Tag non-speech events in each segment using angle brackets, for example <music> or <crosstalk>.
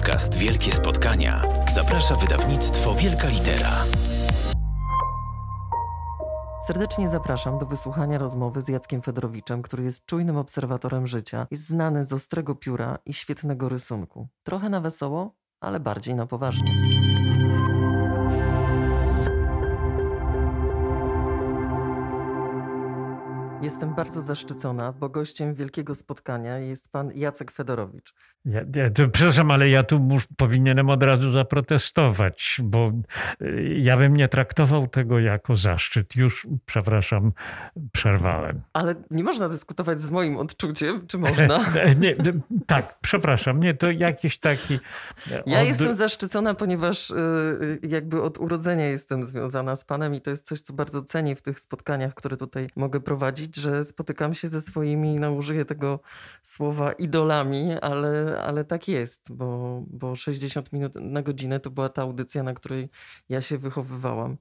podcast Wielkie Spotkania zaprasza wydawnictwo Wielka Litera. Serdecznie zapraszam do wysłuchania rozmowy z Jackiem Fedrowiczem, który jest czujnym obserwatorem życia, jest znany z ostrego pióra i świetnego rysunku. Trochę na wesoło, ale bardziej na poważnie. Jestem bardzo zaszczycona, bo gościem wielkiego spotkania jest pan Jacek Fedorowicz. Ja, ja, to, przepraszam, ale ja tu mus, powinienem od razu zaprotestować, bo y, ja bym nie traktował tego jako zaszczyt. Już, przepraszam, przerwałem. Ale nie można dyskutować z moim odczuciem, czy można? <laughs> nie, tak, przepraszam, nie, to jakiś taki... E, ja od... jestem zaszczycona, ponieważ y, y, jakby od urodzenia jestem związana z panem i to jest coś, co bardzo cenię w tych spotkaniach, które tutaj mogę prowadzić, że spotykam się ze swoimi, no użyję tego słowa, idolami, ale, ale tak jest, bo, bo 60 minut na godzinę to była ta audycja, na której ja się wychowywałam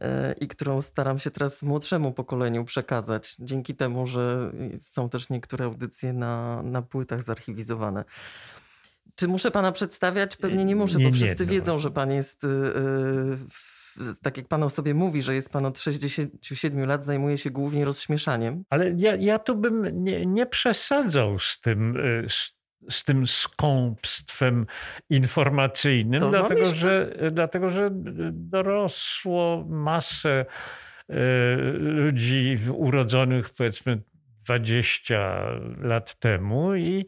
e, i którą staram się teraz młodszemu pokoleniu przekazać. Dzięki temu, że są też niektóre audycje na, na płytach zarchiwizowane. Czy muszę pana przedstawiać? Pewnie nie muszę, nie, bo wszyscy nie, no. wiedzą, że pan jest e, e, w tak jak pan o sobie mówi, że jest pan od 67 lat, zajmuje się głównie rozśmieszaniem. Ale ja, ja tu bym nie, nie przesadzał z tym, y, z z tym skąpstwem informacyjnym, dlatego że, y, dlatego że dorosło masę y, ludzi urodzonych powiedzmy 20 lat temu i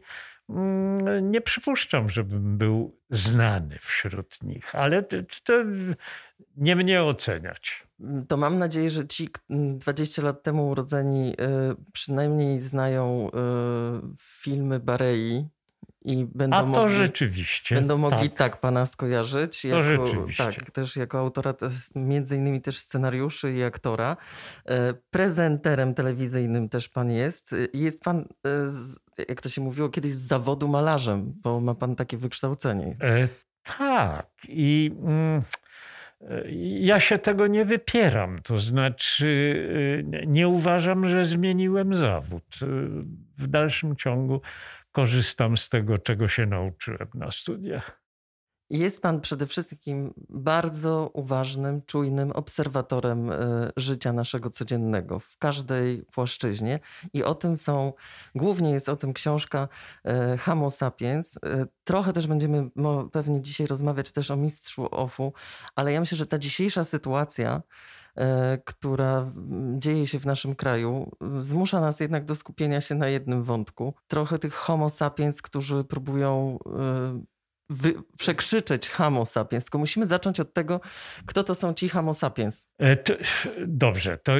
mm, nie przypuszczam, żebym był znany wśród nich, ale to, to nie mnie oceniać. To mam nadzieję, że ci 20 lat temu urodzeni y, przynajmniej znają y, filmy Barei i będą A to mogli, rzeczywiście. Będą mogli tak, tak pana skojarzyć. To jako, rzeczywiście. Tak, też jako autora, między innymi też scenariuszy i aktora. Y, prezenterem telewizyjnym też pan jest. Jest pan, jak to się mówiło kiedyś, z zawodu malarzem, bo ma pan takie wykształcenie. E, tak. I... Mm ja się tego nie wypieram, to znaczy e, nie uważam, że zmieniłem zawód. E, w dalszym ciągu korzystam z tego, czego się nauczyłem na studiach. Jest Pan przede wszystkim bardzo uważnym, czujnym obserwatorem e, życia naszego codziennego w każdej płaszczyźnie i o tym są, głównie jest o tym książka e, Homo sapiens. E, trochę też będziemy pewnie dzisiaj rozmawiać też o mistrzu OFU, ale ja myślę, że ta dzisiejsza sytuacja, która dzieje się w naszym kraju, zmusza nas jednak do skupienia się na jednym wątku. Trochę tych homo sapiens, którzy próbują wy, przekrzyczeć Homo sapiens, tylko musimy zacząć od tego, kto to są ci Homo sapiens. E, to, dobrze, to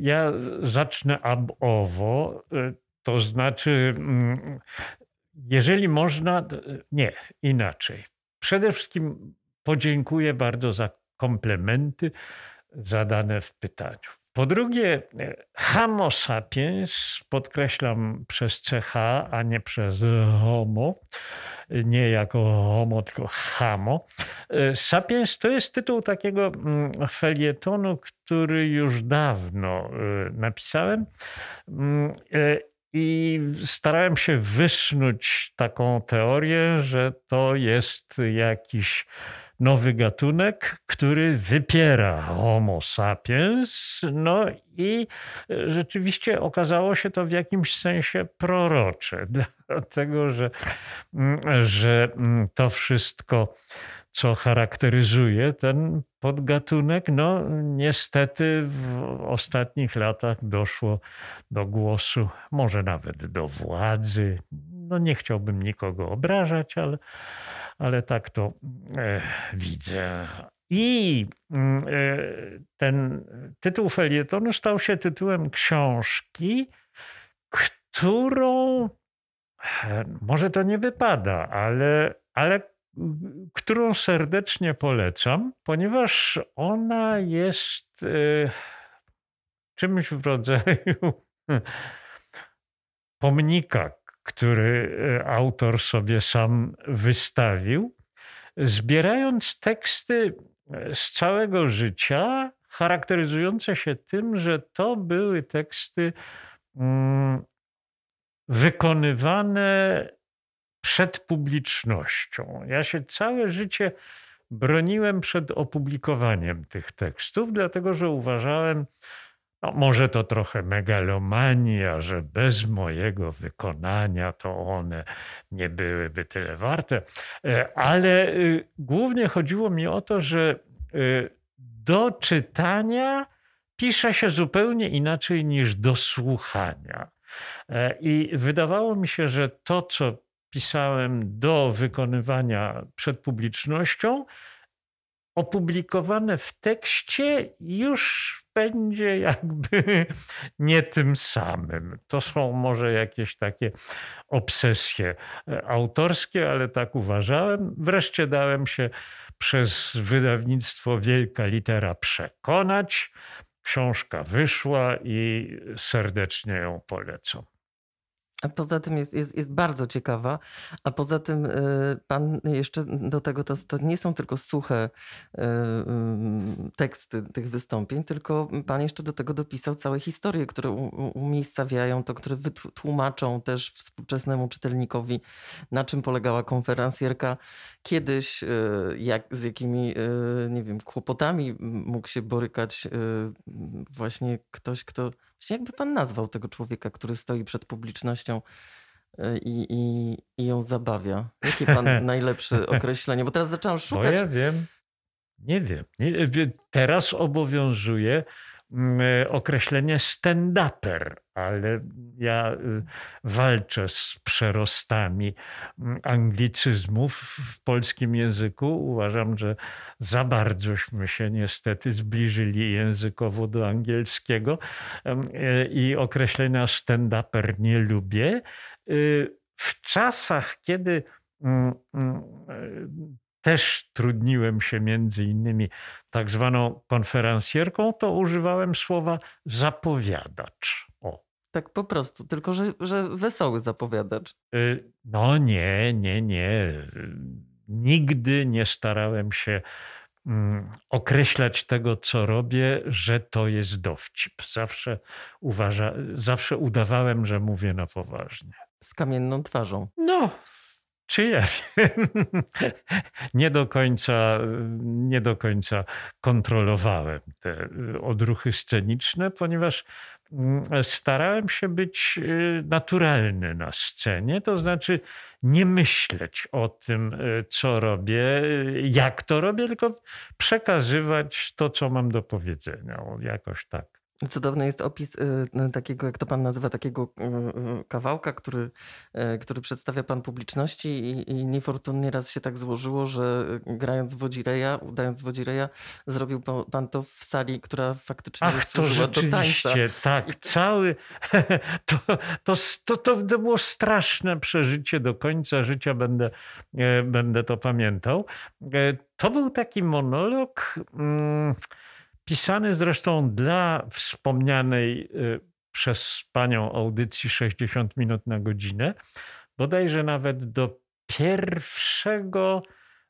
ja zacznę ab owo. E, to znaczy, mm, jeżeli można, e, nie, inaczej. Przede wszystkim podziękuję bardzo za komplementy zadane w pytaniu. Po drugie, Homo sapiens, podkreślam przez CH, a nie przez Homo, nie jako homo, tylko hamo. E, Sapiens to jest tytuł takiego mm, felietonu, który już dawno e, napisałem mm, e, i starałem się wysnuć taką teorię, że to jest jakiś nowy gatunek, który wypiera Homo sapiens. No i e, rzeczywiście okazało się to w jakimś sensie prorocze, <laughs> dlatego że, mm, że mm, to wszystko, co charakteryzuje ten podgatunek, no niestety w ostatnich latach doszło do głosu, może nawet do władzy. No nie chciałbym nikogo obrażać, ale ale tak to e, widzę. I mm, e, ten tytuł felietonu stał się tytułem książki, którą e, może to nie wypada, ale, ale którą serdecznie polecam, ponieważ ona jest e, czymś w rodzaju <laughs> pomnika który e, autor sobie sam wystawił, zbierając teksty e, z całego życia, charakteryzujące się tym, że to były teksty mm, wykonywane przed publicznością. Ja się całe życie broniłem przed opublikowaniem tych tekstów, dlatego że uważałem, no, może to trochę megalomania, że bez mojego wykonania to one nie byłyby tyle warte, e, ale y, głównie chodziło mi o to, że y, do czytania pisze się zupełnie inaczej niż do słuchania. E, I wydawało mi się, że to, co pisałem do wykonywania przed publicznością, opublikowane w tekście już będzie jakby <laughs> nie tym samym. To są może jakieś takie obsesje e, autorskie, ale tak uważałem. Wreszcie dałem się przez wydawnictwo Wielka Litera przekonać. Książka wyszła i serdecznie ją polecam poza tym jest, jest, jest bardzo ciekawa, a poza tym y, pan jeszcze do tego, to, to nie są tylko suche y, y, teksty tych wystąpień, tylko pan jeszcze do tego dopisał całe historie, które umiejscawiają to, które wytłumaczą też współczesnemu czytelnikowi, na czym polegała konferencjerka kiedyś, jak, z jakimi, nie wiem, kłopotami mógł się borykać właśnie ktoś, kto jakby pan nazwał tego człowieka, który stoi przed publicznością e, i, i, i ją zabawia? Jakie pan <laughs> najlepsze określenie? Bo teraz zaczęłam no szukać. No ja wiem. Nie wiem. Nie, teraz obowiązuje Mm, e, określenie stand-uper, ale ja e, walczę z przerostami mm, anglicyzmów w polskim języku. Uważam, że za bardzośmy się niestety zbliżyli językowo do angielskiego mm, e, i określenia stand-uper nie lubię. W czasach, kiedy też trudniłem się między innymi tak zwaną konferencjerką, to używałem słowa zapowiadacz. O. Tak po prostu, tylko że, że wesoły zapowiadacz. Y, no nie, nie, nie. Nigdy nie starałem się mm, określać tego, co robię, że to jest dowcip. Zawsze, uważa, zawsze udawałem, że mówię na poważnie. Z kamienną twarzą. No, ja <laughs> nie do końca, nie do końca kontrolowałem te y, odruchy sceniczne, ponieważ mm, starałem się być y, naturalny na scenie, to znaczy nie myśleć o tym, y, co robię, jak to robię, tylko przekazywać to, co mam do powiedzenia. Jakoś tak. Cudowny jest opis y, y, takiego, jak to pan nazywa, takiego y, kawałka, który, który przedstawia pan publiczności i, i niefortunnie raz się tak złożyło, że grając w Wodzireja, udając Wodzireja, zrobił pan to w sali, która faktycznie Ach, służyła do tańca. tak, cały... <laughs> To, to, to, to, było straszne przeżycie, do końca życia będę, e, będę to pamiętał. E, to był taki monolog... Mm, pisany zresztą dla wspomnianej y, przez panią audycji 60 minut na godzinę, bodajże nawet do pierwszego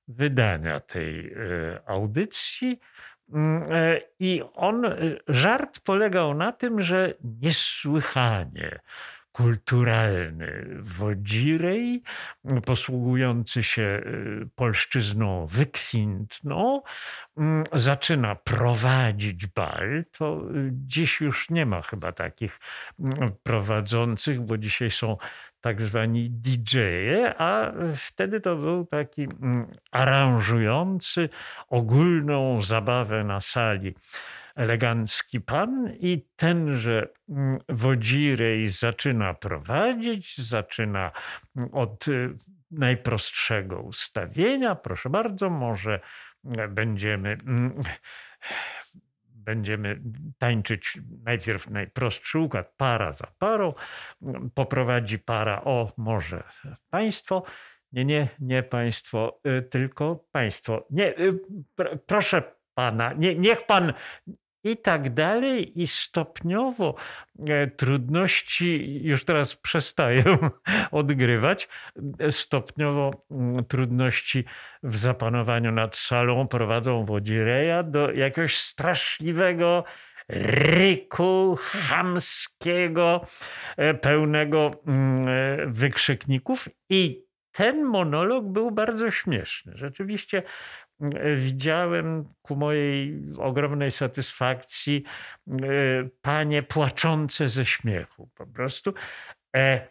wydania tej y, audycji. Mm, y, I on, żart polegał na tym, że niesłychanie kulturalny wodzirej, posługujący się y, polszczyzną wykwintną, mm, zaczyna prowadzić bal. To y, dziś już nie ma chyba takich mm, prowadzących, bo dzisiaj są tak zwani dj -e, a wtedy to był taki mm, aranżujący ogólną zabawę na sali elegancki pan i tenże mm, wodzirej zaczyna prowadzić, zaczyna mm, od y, najprostszego ustawienia. Proszę bardzo, może mm, będziemy będziemy tańczyć najpierw najprostszy układ, para za parą, poprowadzi para, o może państwo. Nie, nie, nie państwo, y, tylko państwo. Nie, y, pr proszę pana, nie, niech pan, i tak dalej. I stopniowo e, trudności już teraz przestają <laughs> odgrywać. Stopniowo mm, trudności w zapanowaniu nad salą prowadzą Wodzireja do jakiegoś straszliwego ryku chamskiego, e, pełnego mm, e, wykrzykników i ten monolog był bardzo śmieszny. Rzeczywiście E, widziałem ku mojej ogromnej satysfakcji e, panie płaczące ze śmiechu po prostu. E,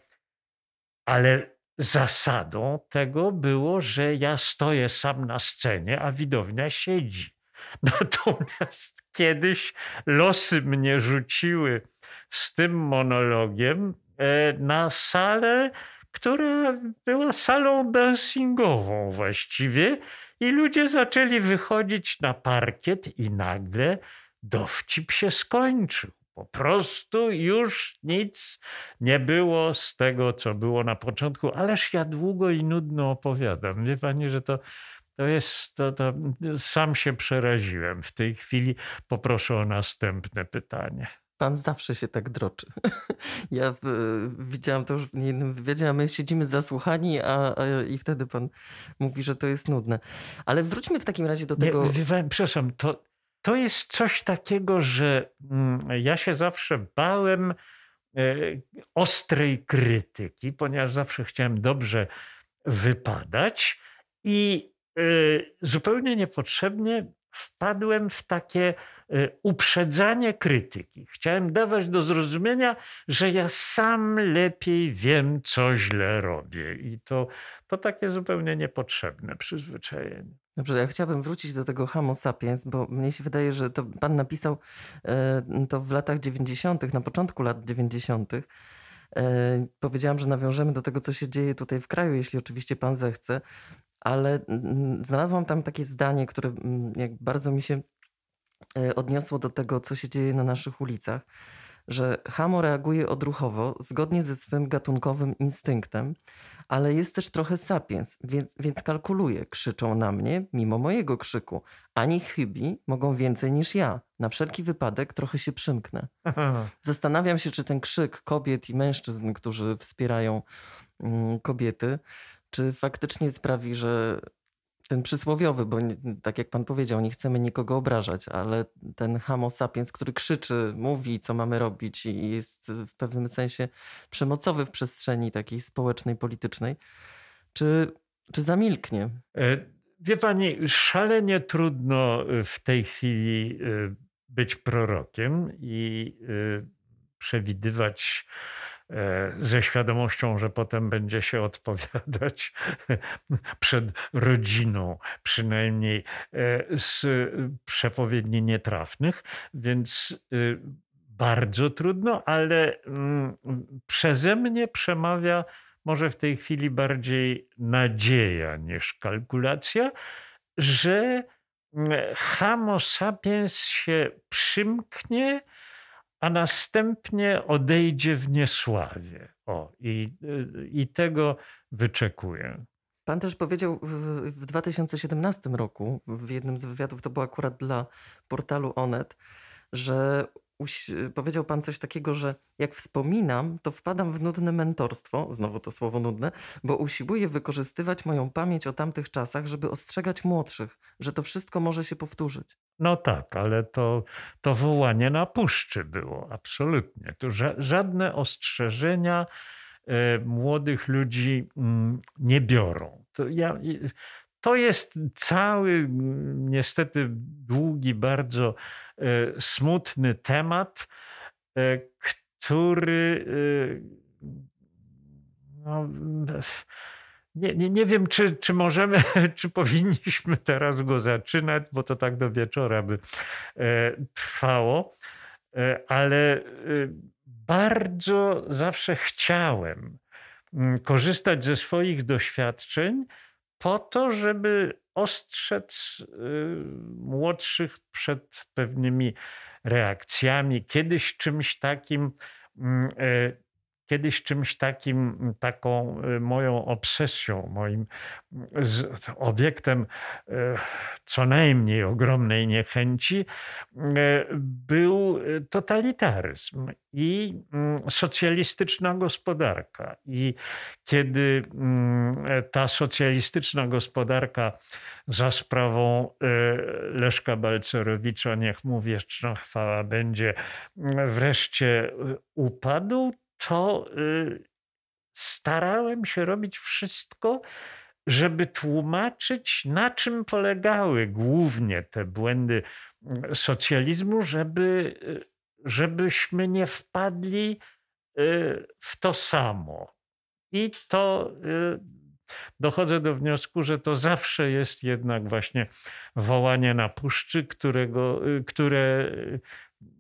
ale zasadą tego było, że ja stoję sam na scenie, a widownia siedzi. <laughs> Natomiast kiedyś losy mnie rzuciły z tym monologiem na salę, która była salą dancingową właściwie i ludzie zaczęli wychodzić na parkiet i nagle dowcip się skończył. Po prostu już nic nie było z tego, co było na początku, ależ ja długo i nudno opowiadam. Wie pani, że to, to jest, to, to sam się przeraziłem w tej chwili. Poproszę o następne pytanie. Pan zawsze się tak droczy. <laughs> Ja e, widziałam to już w jednym wywiadzie, a my siedzimy zasłuchani a, a, i wtedy pan mówi, że to jest nudne. Ale wróćmy w takim razie do tego... Nie, przepraszam, to, to jest coś takiego, że mm, ja się zawsze bałem e, ostrej krytyki, ponieważ zawsze chciałem dobrze wypadać i e, zupełnie niepotrzebnie wpadłem w takie Y, uprzedzanie krytyki. Chciałem dawać do zrozumienia, że ja sam lepiej wiem, co źle robię. I to, to takie zupełnie niepotrzebne przyzwyczajenie. Dobrze, ja chciałabym wrócić do tego Homo sapiens, bo mnie się wydaje, że to pan napisał y, to w latach 90., na początku lat 90. Y, powiedziałam, że nawiążemy do tego, co się dzieje tutaj w kraju, jeśli oczywiście pan zechce, ale mm, znalazłam tam takie zdanie, które mm, jak bardzo mi się E, odniosło do tego, co się dzieje na naszych ulicach, że Hamo reaguje odruchowo, zgodnie ze swym gatunkowym instynktem, ale jest też trochę sapiens, więc, więc kalkuluje. Krzyczą na mnie, mimo mojego krzyku. Ani chybi mogą więcej niż ja. Na wszelki wypadek trochę się przymknę. <laughs> Zastanawiam się, czy ten krzyk kobiet i mężczyzn, którzy wspierają mm, kobiety, czy faktycznie sprawi, że ten przysłowiowy, bo nie, tak jak pan powiedział, nie chcemy nikogo obrażać, ale ten homo sapiens, który krzyczy, mówi, co mamy robić i jest w pewnym sensie przemocowy w przestrzeni takiej społecznej, politycznej, czy, czy zamilknie? E, wie pani, szalenie trudno e, w tej chwili e, być prorokiem i przewidywać E, ze świadomością, że potem będzie się odpowiadać <laughs> przed rodziną, przynajmniej e, z przepowiedni nietrafnych, więc e, bardzo trudno, ale mm, przeze mnie przemawia może w tej chwili bardziej nadzieja niż kalkulacja, że mm, Homo sapiens się przymknie a następnie odejdzie w niesławie. O, i, y, i tego wyczekuję. Pan też powiedział w 2017 roku, w jednym z wywiadów, to było akurat dla portalu Onet, że powiedział pan coś takiego, że jak wspominam, to wpadam w nudne mentorstwo, znowu to słowo nudne, bo usiłuję wykorzystywać moją pamięć o tamtych czasach, żeby ostrzegać młodszych, że to wszystko może się powtórzyć. No tak, ale to, to wołanie na puszczy było, absolutnie. Tu ża żadne ostrzeżenia y, młodych ludzi y, nie biorą. To ja, y, to jest cały, mm, niestety długi, bardzo E, smutny temat, e, który e, no, nie, nie, nie wiem, czy, czy możemy, <laughs> czy powinniśmy teraz go zaczynać, bo to tak do wieczora by trwało, ale bardzo zawsze chciałem mm, korzystać ze swoich doświadczeń po to, żeby ostrzec y, młodszych przed pewnymi reakcjami, kiedyś czymś takim, mm, y, kiedyś czymś takim, taką y, moją obsesją, moim obiektem e, co najmniej ogromnej niechęci e, był e, totalitaryzm i socjalistyczna gospodarka. I kiedy ta socjalistyczna gospodarka za sprawą Leszka Balcerowicza, niech mu wieczna chwała będzie, wreszcie upadł, to y, starałem się robić wszystko, żeby tłumaczyć, na czym polegały głównie te błędy mm, socjalizmu, żeby, y, żebyśmy nie wpadli y, w to samo. I to dochodzę do wniosku, że to zawsze jest jednak właśnie wołanie na puszczy, którego, które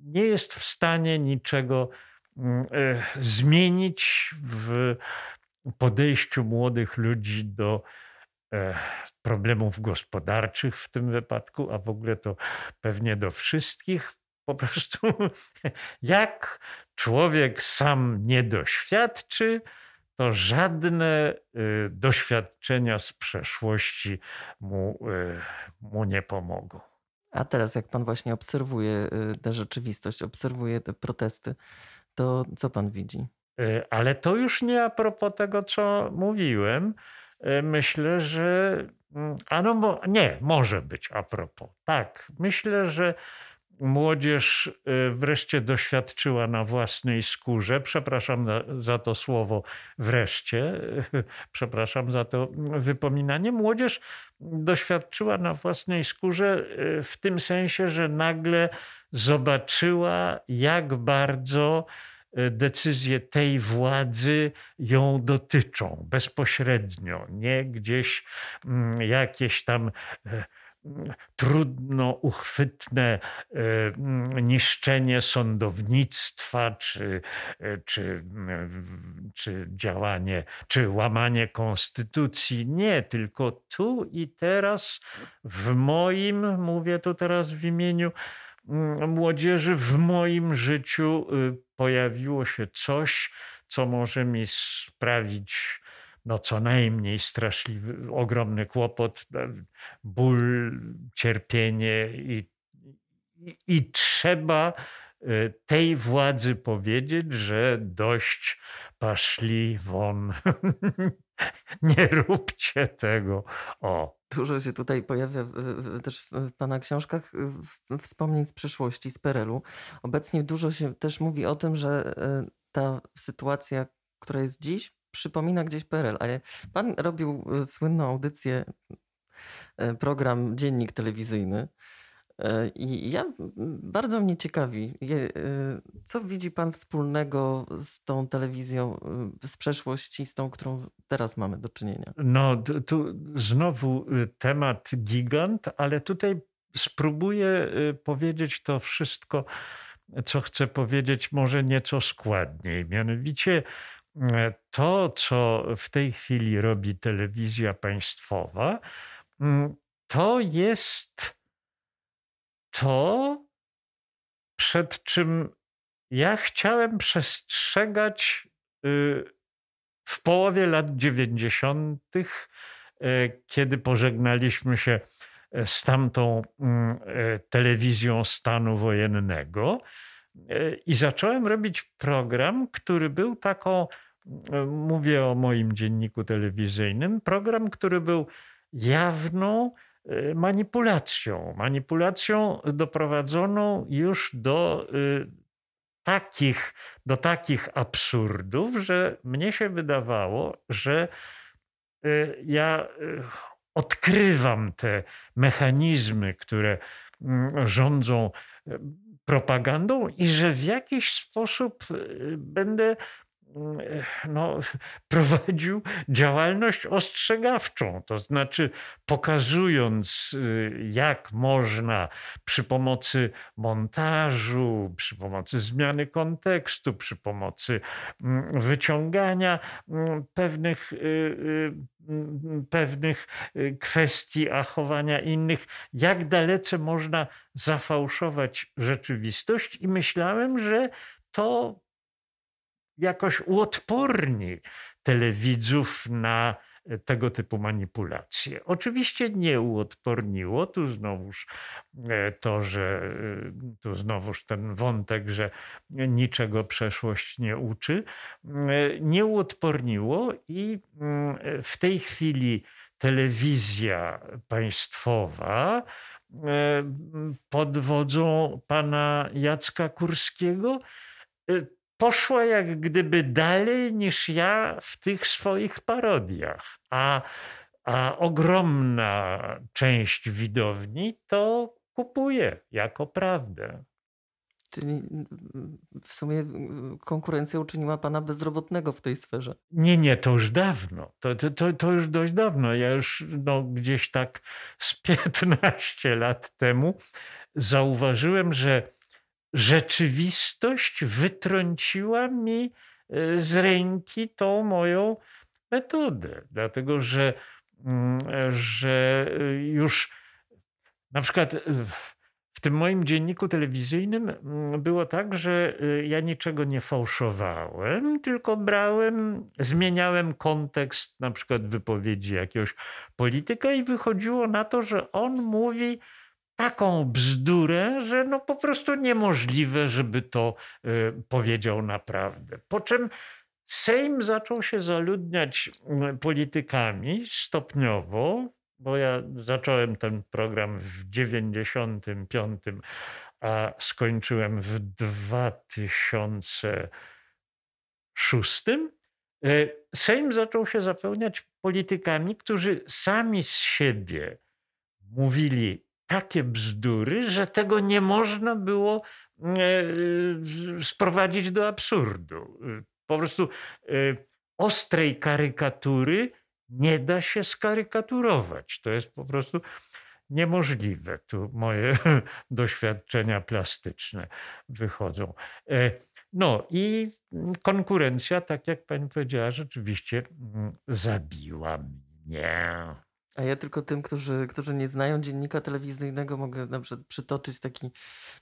nie jest w stanie niczego Mm, e, zmienić w podejściu młodych ludzi do e, problemów gospodarczych w tym wypadku, a w ogóle to pewnie do wszystkich. Po prostu <laughs> jak człowiek sam nie doświadczy, to żadne y, doświadczenia z przeszłości mu, y, mu nie pomogą. A teraz, jak pan właśnie obserwuje y, tę rzeczywistość, obserwuje te protesty, to co pan widzi? Y, ale to już nie a propos tego, co mówiłem. Y, myślę, że. Mm, a no, bo, nie, może być a propos. Tak, myślę, że młodzież y, wreszcie doświadczyła na własnej skórze, przepraszam za to słowo wreszcie, <laughs> przepraszam za to wypominanie, młodzież doświadczyła na własnej skórze w tym sensie, że nagle zobaczyła, jak bardzo e, decyzje tej władzy ją dotyczą bezpośrednio, nie gdzieś mm, jakieś tam e, mm, trudno uchwytne e, mm, niszczenie sądownictwa, czy, czy, czy działanie, czy łamanie konstytucji. Nie, tylko tu i teraz w moim, mówię to teraz w imieniu Mm, młodzieży w moim życiu y, pojawiło się coś, co może mi sprawić no co najmniej straszliwy, ogromny kłopot, e, ból, cierpienie i, i, trzeba y, tej władzy powiedzieć, że dość paszli won. <laughs> <laughs> nie róbcie tego. O. Dużo się tutaj pojawia też w Pana książkach wspomnień z przeszłości, z Perelu. Obecnie dużo się też mówi o tym, że e, ta sytuacja, która jest dziś, przypomina gdzieś Perel. Ale Pan robił e, słynną audycję, e, program Dziennik Telewizyjny E, I ja bardzo mnie ciekawi, e, co widzi Pan wspólnego z tą telewizją e, z przeszłości, z tą, którą teraz mamy do czynienia? No, tu znowu temat gigant, ale tutaj spróbuję powiedzieć to wszystko, co chcę powiedzieć, może nieco składniej. Mianowicie to, co w tej chwili robi telewizja państwowa, to jest to, przed czym ja chciałem przestrzegać y, w połowie lat 90., y, kiedy pożegnaliśmy się e, z tamtą mm, e, telewizją stanu wojennego e, i zacząłem robić program, który był taką, mówię o moim dzienniku telewizyjnym, program, który był jawną, Y, manipulacją. Manipulacją doprowadzoną już do y, takich, do takich absurdów, że mnie się wydawało, że y, ja odkrywam te mechanizmy, które mm, rządzą propagandą i że w jakiś sposób będę Mm, no, <laughs> prowadził działalność ostrzegawczą, to znaczy pokazując, y, jak można przy pomocy montażu, przy pomocy zmiany kontekstu, przy pomocy mm, wyciągania mm, pewnych, y, y, pewnych kwestii, a chowania innych, jak dalece można zafałszować rzeczywistość, i myślałem, że to jakoś uodporni telewidzów na e, tego typu manipulacje. Oczywiście nie uodporniło tu znowuż e, to, że e, tu znowuż ten wątek, że niczego przeszłość nie uczy, nie uodporniło i mm, w tej chwili telewizja państwowa pod wodzą pana Jacka Kurskiego poszła jak gdyby dalej niż ja w tych swoich parodiach. A, a ogromna część widowni to kupuje jako prawdę. Czyli mm, w sumie mm, konkurencja uczyniła pana bezrobotnego w tej sferze. Nie, nie, to już dawno. To, to, to już dość dawno. Ja już no, gdzieś tak z 15 lat temu zauważyłem, że rzeczywistość wytrąciła mi e, z ręki tą moją metodę, dlatego że, mm, e, że e, już na przykład w tym moim dzienniku telewizyjnym mm, było tak, że ja niczego nie fałszowałem, tylko brałem, zmieniałem kontekst na przykład wypowiedzi jakiegoś polityka i wychodziło na to, że on mówi taką bzdurę, że no po prostu niemożliwe, żeby to y, powiedział naprawdę. Po czym Sejm zaczął się zaludniać politykami stopniowo, bo ja zacząłem ten program w 1995, a skończyłem w 2006. Y, Sejm zaczął się zapełniać politykami, którzy sami z siebie mówili takie bzdury, że tego nie można było e, sprowadzić do absurdu. Y, po prostu y, ostrej karykatury nie da się skarykaturować. To jest po prostu niemożliwe. Tu moje <laughs> doświadczenia plastyczne wychodzą. E, no i konkurencja, tak jak pani powiedziała, rzeczywiście mm, zabiła mnie. A ja tylko tym, którzy, którzy nie znają dziennika telewizyjnego, mogę na przykład przytoczyć taki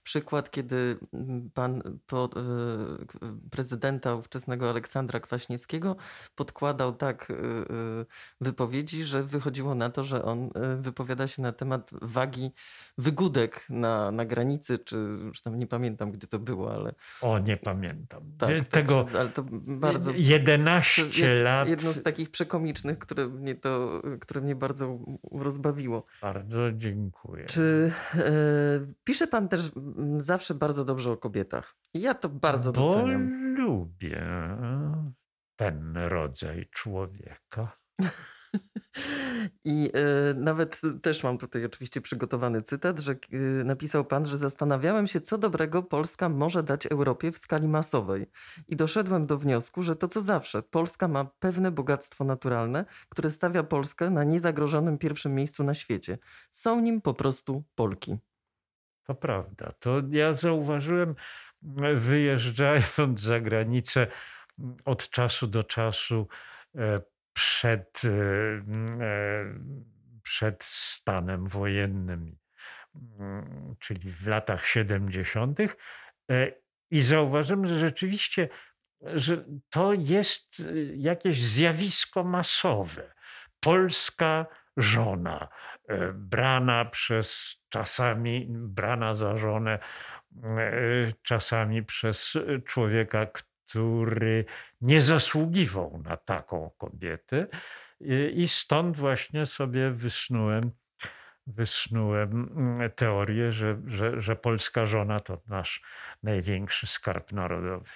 przykład, kiedy mm, pan po, y, y, prezydenta ówczesnego Aleksandra Kwaśniewskiego podkładał tak y, wypowiedzi, że wychodziło na to, że on wypowiada się na temat wagi wygódek na, na granicy, czy już tam nie pamiętam, gdzie to było, ale... O, nie pamiętam. Tak, tak Tego tak, ale to bardzo... 11 lat... Jedno z takich przekomicznych, które mnie to, które mnie bardzo bardzo rozbawiło. Bardzo dziękuję. Czy e, pisze pan też mm, zawsze bardzo dobrze o kobietach? Ja to bardzo Bo doceniam. lubię ten rodzaj człowieka. <laughs> <laughs> I y, nawet też mam tutaj oczywiście przygotowany cytat, że y, napisał pan, że zastanawiałem się, co dobrego Polska może dać Europie w skali masowej. I doszedłem do wniosku, że to co zawsze, Polska ma pewne bogactwo naturalne, które stawia Polskę na niezagrożonym pierwszym miejscu na świecie. Są nim po prostu Polki. To prawda. To ja zauważyłem, e, wyjeżdżając za granicę od czasu do czasu, przed, y, mm, e, przed stanem wojennym, mm, czyli w latach 70. E, I zauważymy, że rzeczywiście że to jest y, jakieś zjawisko masowe. Polska żona, e, brana przez czasami, brana za żonę, czasami przez człowieka, który nie zasługiwał na taką kobietę. I stąd właśnie sobie wysnułem, wysnułem mm, teorię, że, że, że polska żona to nasz największy skarb narodowy.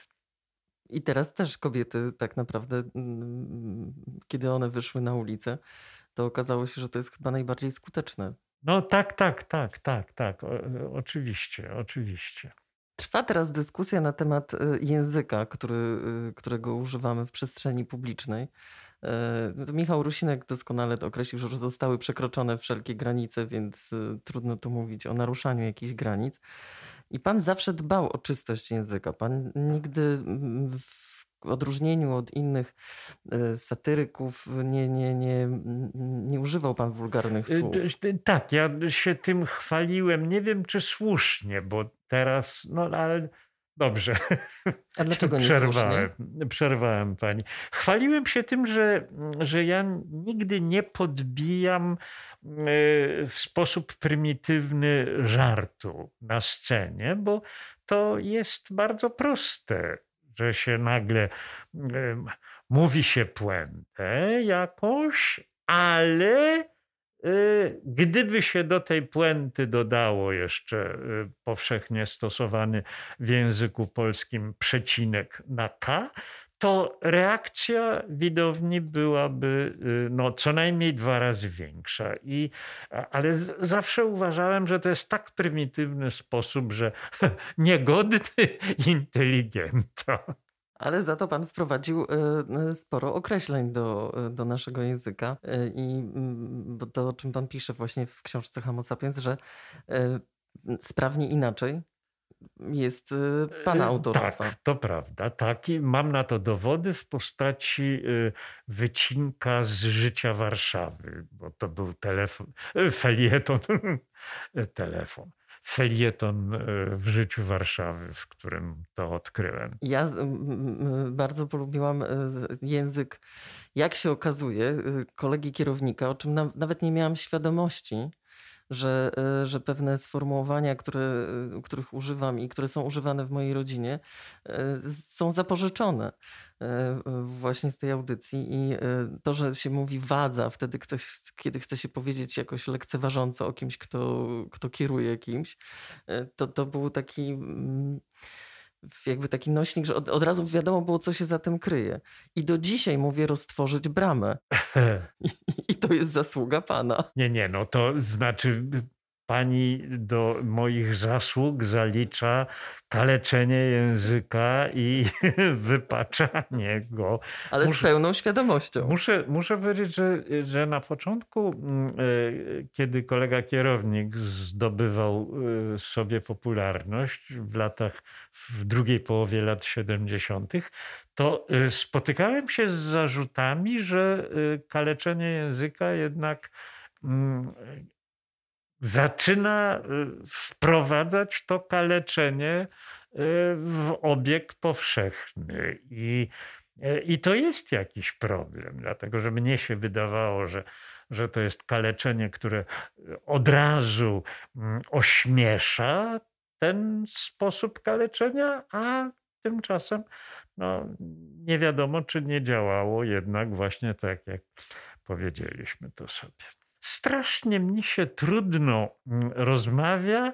I teraz też kobiety, tak naprawdę, mm, kiedy one wyszły na ulicę, to okazało się, że to jest chyba najbardziej skuteczne. No tak, tak, tak, tak, tak. O, oczywiście, oczywiście. Trwa teraz dyskusja na temat y, języka, który, y, którego używamy w przestrzeni publicznej. Y, Michał Rusinek doskonale to określił, że już zostały przekroczone wszelkie granice, więc trudno tu mówić o naruszaniu jakichś granic. I pan zawsze dbał o czystość języka. Pan nigdy mm, w odróżnieniu od innych satyryków nie, nie, nie, mm, nie używał pan wulgarnych słów. Tak, ja się tym chwaliłem. Nie wiem, czy słusznie, bo Teraz, no, no ale dobrze. A <laughs> dlaczego nie Przerwałem, przerwałem pani. Chwaliłem się tym, że, że ja nigdy nie podbijam e, w sposób prymitywny żartu na scenie, bo to jest bardzo proste, że się nagle e, mówi się puentę jakąś, ale Y, gdyby się do tej puenty dodało jeszcze y, powszechnie stosowany w języku polskim przecinek na K, to reakcja widowni byłaby y, no, co najmniej dwa razy większa. I, ale z, zawsze uważałem, że to jest tak prymitywny sposób, że <laughs> niegodny inteligenta. Ale za to pan wprowadził y, y, sporo określeń do, y, do naszego języka i mm, to, o czym pan pisze właśnie w książce Homo sapiens, że sprawnie inaczej jest pana autorstwa. Tak, to prawda. Tak, I mam na to dowody w postaci wycinka z życia Warszawy, bo to był telefon, felieton, <laughs> telefon felieton e, w życiu Warszawy, w którym to odkryłem. Ja bardzo polubiłam e, język, jak się okazuje, e, kolegi kierownika, o czym nawet nie miałam świadomości że, e, że pewne sformułowania, które, e, których używam i które są używane w mojej rodzinie, e, są zapożyczone właśnie z tej audycji i to, że się mówi wadza wtedy, ktoś, kiedy chce się powiedzieć jakoś lekceważąco o kimś, kto, kto kieruje kimś, to, to był taki mm, jakby taki nośnik, że od, od, razu wiadomo było, co się za tym kryje. I do dzisiaj mówię roztworzyć bramę. <laughs> I, I, to jest zasługa pana. Nie, nie, no to znaczy Pani do moich zasług zalicza kaleczenie języka i <laughs> wypaczanie go. Ale muszę, z pełną świadomością. Muszę, muszę powiedzieć, że, że na początku, e, kiedy kolega kierownik zdobywał e, sobie popularność w latach, w drugiej połowie lat 70., to e, spotykałem się z zarzutami, że kaleczenie języka jednak zaczyna y, wprowadzać to kaleczenie y, w obieg powszechny. I, y, i to jest jakiś problem, dlatego że mnie się wydawało, że, że to jest kaleczenie, które od razu mm, ośmiesza ten sposób kaleczenia, a tymczasem no, nie wiadomo, czy nie działało jednak właśnie tak, jak powiedzieliśmy to sobie strasznie mi się trudno mm, rozmawia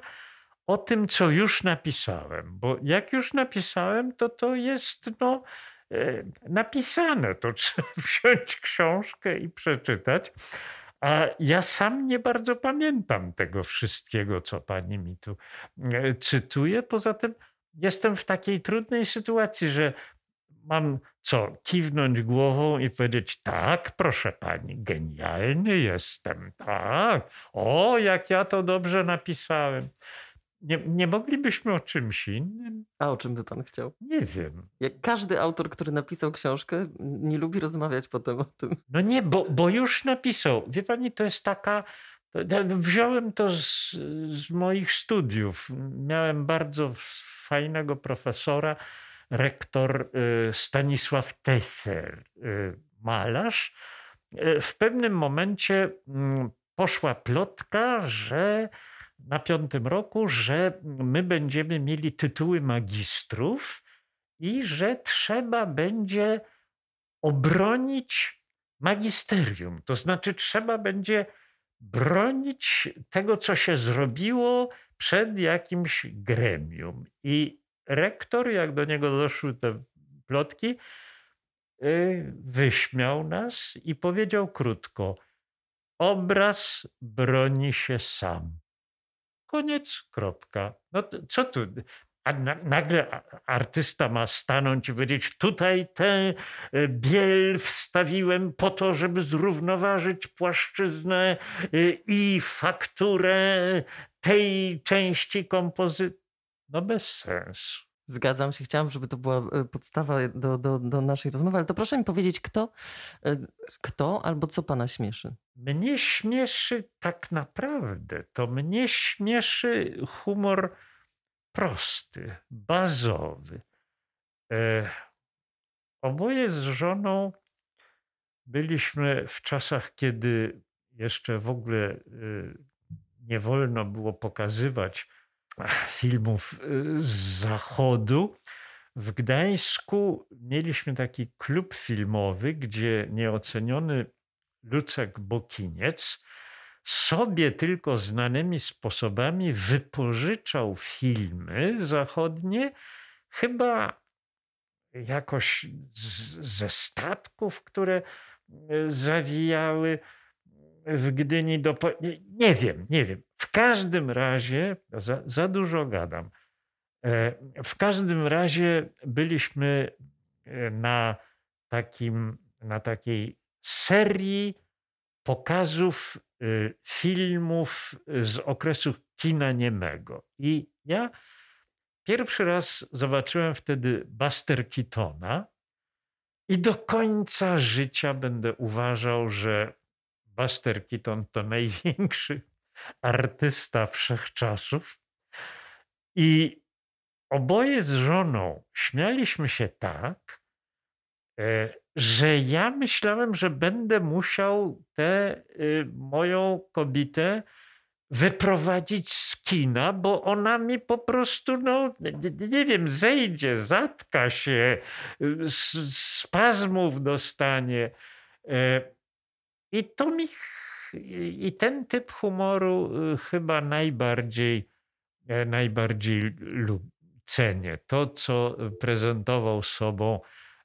o tym, co już napisałem, bo jak już napisałem, to to jest no, e, napisane. To <laughs> trzeba wziąć książkę i przeczytać. A ja sam nie bardzo pamiętam tego wszystkiego, co pani mi tu e, cytuje. Poza tym jestem w takiej trudnej sytuacji, że mam co kiwnąć głową i powiedzieć: Tak, proszę pani, genialny jestem, tak, o, jak ja to dobrze napisałem. Nie, nie moglibyśmy o czymś innym? A o czym by pan chciał? Nie wiem. Jak każdy autor, który napisał książkę, nie lubi rozmawiać potem o tym. No nie, bo, bo już napisał. Wie pani, to jest taka. Wziąłem to z, z moich studiów. Miałem bardzo fajnego profesora, rektor y, Stanisław Tesser, y, malarz, y, w pewnym momencie mm, poszła plotka, że na piątym roku, że my będziemy mieli tytuły magistrów i że trzeba będzie obronić magisterium. To znaczy, trzeba będzie bronić tego, co się zrobiło przed jakimś gremium. I rektor, jak do niego doszły te plotki, y, wyśmiał nas i powiedział krótko: Obraz broni się sam. Koniec, kropka. No co tu? A nagle artysta ma stanąć i powiedzieć: Tutaj tę y, biel wstawiłem po to, żeby zrównoważyć płaszczyznę y, i fakturę tej części kompozycji no bez sensu. Zgadzam się, chciałam, żeby to była e, podstawa do, do, do, naszej rozmowy, ale to proszę mi powiedzieć, kto, e, kto albo co pana śmieszy? Mnie śmieszy tak naprawdę, to mnie śmieszy humor prosty, bazowy. E, oboje z żoną byliśmy w czasach, kiedy jeszcze w ogóle e, nie wolno było pokazywać filmów y, z zachodu. W Gdańsku mieliśmy taki klub filmowy, gdzie nieoceniony Lucek Bokiniec sobie tylko znanymi sposobami wypożyczał filmy zachodnie, chyba jakoś z, ze statków, które y, zawijały w Gdyni do. Nie, nie wiem, nie wiem. W każdym razie, za, za dużo gadam. E, w każdym razie byliśmy e, na, takim, na takiej serii pokazów e, filmów z okresu kina niemego. I ja pierwszy raz zobaczyłem wtedy Buster Keatona i do końca życia będę uważał, że Buster Keaton to największy artysta wszechczasów. I oboje z żoną śmialiśmy się tak, e, że ja myślałem, że będę musiał tę y, moją kobietę wyprowadzić z kina, bo ona mi po prostu, no nie wiem, zejdzie, zatka się, y, spazmów dostanie. E, i to mi i ten typ humoru y, chyba najbardziej e, najbardziej cenię. To, co prezentował sobą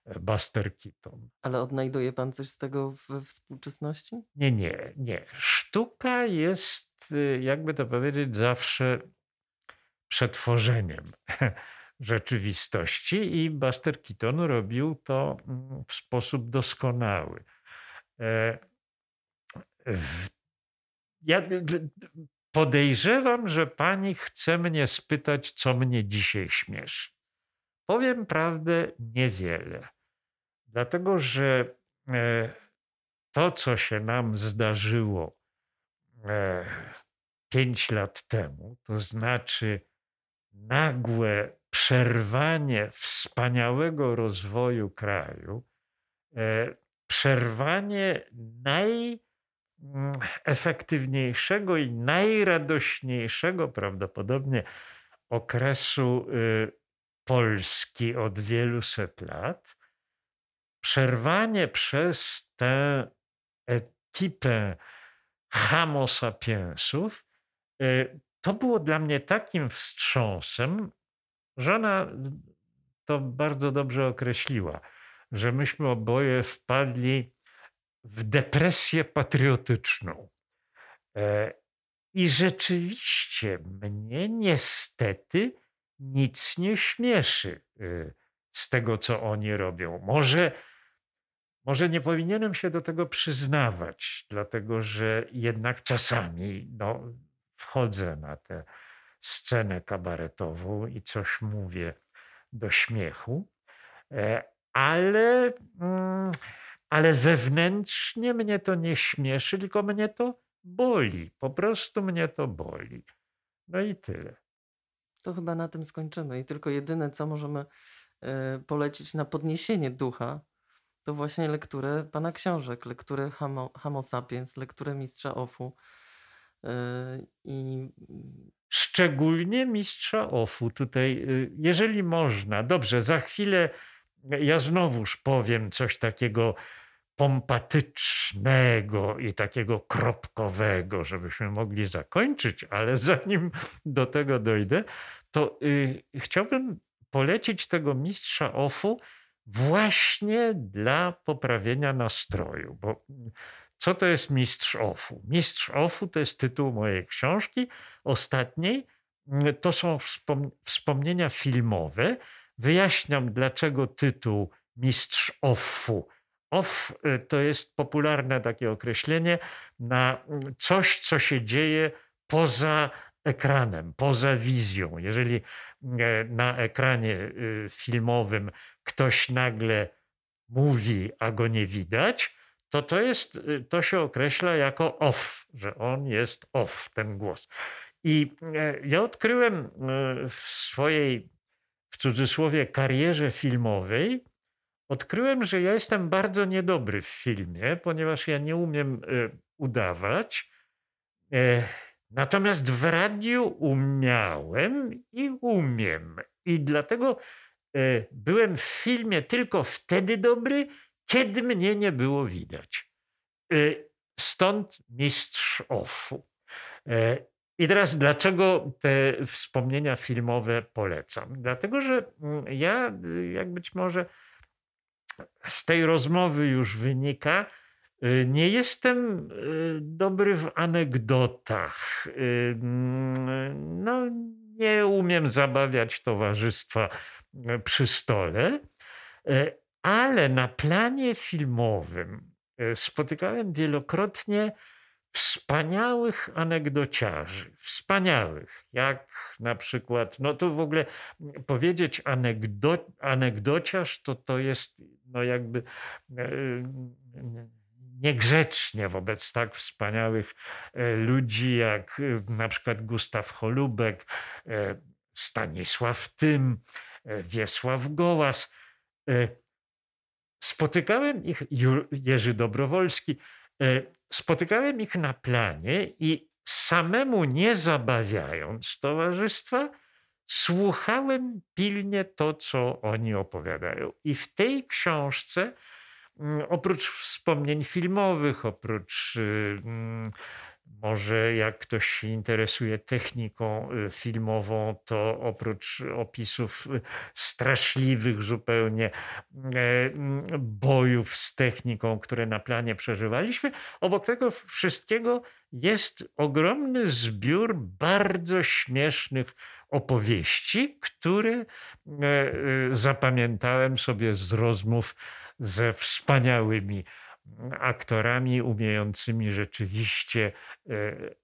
e, Buster Keaton. Ale odnajduje pan coś z tego we współczesności? Nie, nie, nie. Sztuka jest, y, jakby to powiedzieć, zawsze przetworzeniem <laughs> rzeczywistości i Buster Keaton robił to mm, w sposób doskonały. E, ja podejrzewam, że pani chce mnie spytać, co mnie dzisiaj śmiesz. Powiem prawdę, niewiele. Dlatego, że e, to, co się nam zdarzyło e, pięć lat temu, to znaczy nagłe przerwanie wspaniałego rozwoju kraju, e, przerwanie naj efektywniejszego i najradośniejszego prawdopodobnie okresu y, Polski od wielu set lat, przerwanie przez tę ekipę Homo sapiensów, y, to było dla mnie takim wstrząsem, że ona to bardzo dobrze określiła, że myśmy oboje wpadli w depresję patriotyczną. E, I rzeczywiście mnie niestety nic nie śmieszy y, z tego, co oni robią. Może, może nie powinienem się do tego przyznawać, dlatego że jednak czasami no, wchodzę na tę scenę kabaretową i coś mówię do śmiechu, e, ale. Mm, ale wewnętrznie mnie to nie śmieszy, tylko mnie to boli. Po prostu mnie to boli. No i tyle. To chyba na tym skończymy. I tylko jedyne, co możemy e, polecić na podniesienie ducha, to właśnie lekturę pana książek, lekturę Homo, Homo sapiens, lekturę Mistrza Ofu. E, I... Szczególnie Mistrza Ofu tutaj, e, jeżeli można. Dobrze, za chwilę ja znowuż powiem coś takiego pompatycznego i takiego kropkowego, żebyśmy mogli zakończyć, ale <laughs> zanim do tego dojdę, to y, chciałbym polecić tego mistrza OFU właśnie dla poprawienia nastroju, bo co to jest mistrz OFU? Mistrz OFU to jest tytuł mojej książki ostatniej. To są wspom wspomnienia filmowe, Wyjaśniam, dlaczego tytuł Mistrz Offu. Off y, to jest popularne takie określenie na mm, coś, co się dzieje poza ekranem, poza wizją. Jeżeli mm, e, na ekranie y, filmowym ktoś nagle mówi, a go nie widać, to to, jest, y, to się określa jako off, że on jest off, ten głos. I e, ja odkryłem w swojej w cudzysłowie karierze filmowej, odkryłem, że ja jestem bardzo niedobry w filmie, ponieważ ja nie umiem e, udawać. E, natomiast w radiu umiałem i umiem. I dlatego e, byłem w filmie tylko wtedy dobry, kiedy mnie nie było widać. Stąd mistrz ofu. I teraz dlaczego te wspomnienia filmowe polecam? Dlatego, że mm, ja, jak być może z tej rozmowy już wynika, y, nie jestem y, dobry w anegdotach. Y, mm, no, nie umiem zabawiać towarzystwa przy stole, ale na planie filmowym spotykałem wielokrotnie wspaniałych anegdociarzy, wspaniałych, jak na przykład, no to w ogóle powiedzieć anegdo, anegdociarz, to to jest no jakby e, niegrzecznie wobec tak wspaniałych e, ludzi jak e, na przykład Gustaw Holubek, Stanisław Tym, Wiesław Gołas. Spotykałem ich, Jerzy Dobrowolski, spotykałem ich na planie i samemu nie zabawiając towarzystwa, słuchałem pilnie to, co oni opowiadają. I w tej książce, mm, oprócz wspomnień filmowych, oprócz mm, może jak ktoś się interesuje techniką y, filmową, to oprócz opisów y, straszliwych zupełnie e, mm, bojów z techniką, które na planie przeżywaliśmy, obok tego wszystkiego jest ogromny zbiór bardzo śmiesznych opowieści, które e, y, zapamiętałem sobie z rozmów ze wspaniałymi aktorami umiejącymi rzeczywiście e,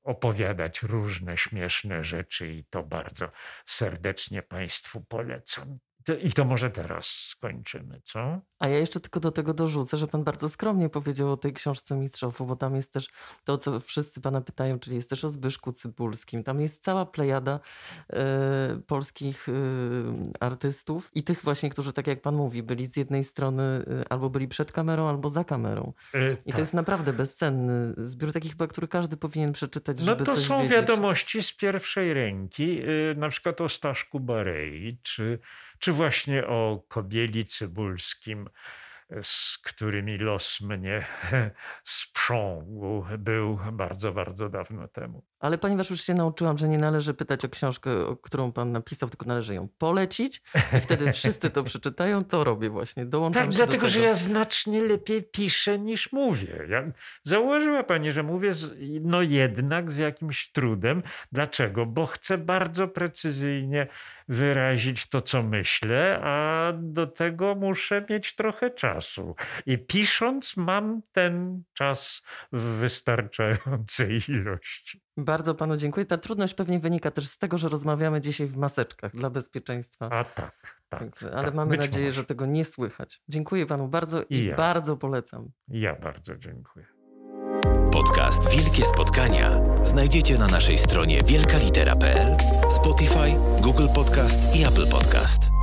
opowiadać różne śmieszne rzeczy i to bardzo serdecznie Państwu polecam. To, I to może teraz skończymy, co? A ja jeszcze tylko do tego dorzucę, że pan bardzo skromnie powiedział o tej książce Mistrzowfu, bo tam jest też to, co wszyscy pana pytają, czyli jest też o Zbyszku Cybulskim. Tam jest cała plejada y, polskich y, artystów i tych właśnie, którzy tak jak pan mówi, byli z jednej strony y, albo byli przed kamerą, albo za kamerą. I tak. to jest tak. naprawdę bezcenny zbiór takich chyba, który każdy powinien przeczytać, no żeby No to są wiadomości z pierwszej ręki, na przykład o Staszku Barei, czy czy właśnie o Kobieli Cybulskim, z którymi los mnie <laughs> sprzągł, był bardzo, bardzo dawno temu. Ale ponieważ już się nauczyłam, że nie należy pytać o książkę, o którą pan napisał, tylko należy ją polecić i wtedy <laughs> wszyscy to przeczytają, to robię właśnie. Dołączam tak, dlatego, do że ja znacznie lepiej piszę niż mówię. Ja, pani, że mówię z, no jednak z jakimś trudem. Dlaczego? Bo chcę bardzo precyzyjnie wyrazić to, co myślę, a do tego muszę mieć trochę czasu. I pisząc, mam ten czas w wystarczającej <laughs> ilości. Bardzo panu dziękuję. Ta trudność pewnie wynika też z tego, że rozmawiamy dzisiaj w maseczkach dla bezpieczeństwa. A tak, tak. Ale tak, mamy nadzieję, może. że tego nie słychać. Dziękuję panu bardzo i, i ja. bardzo polecam. Ja bardzo dziękuję. Podcast Wielkie Spotkania znajdziecie na naszej stronie wielkalitera.pl, Spotify, Google Podcast i Apple Podcast.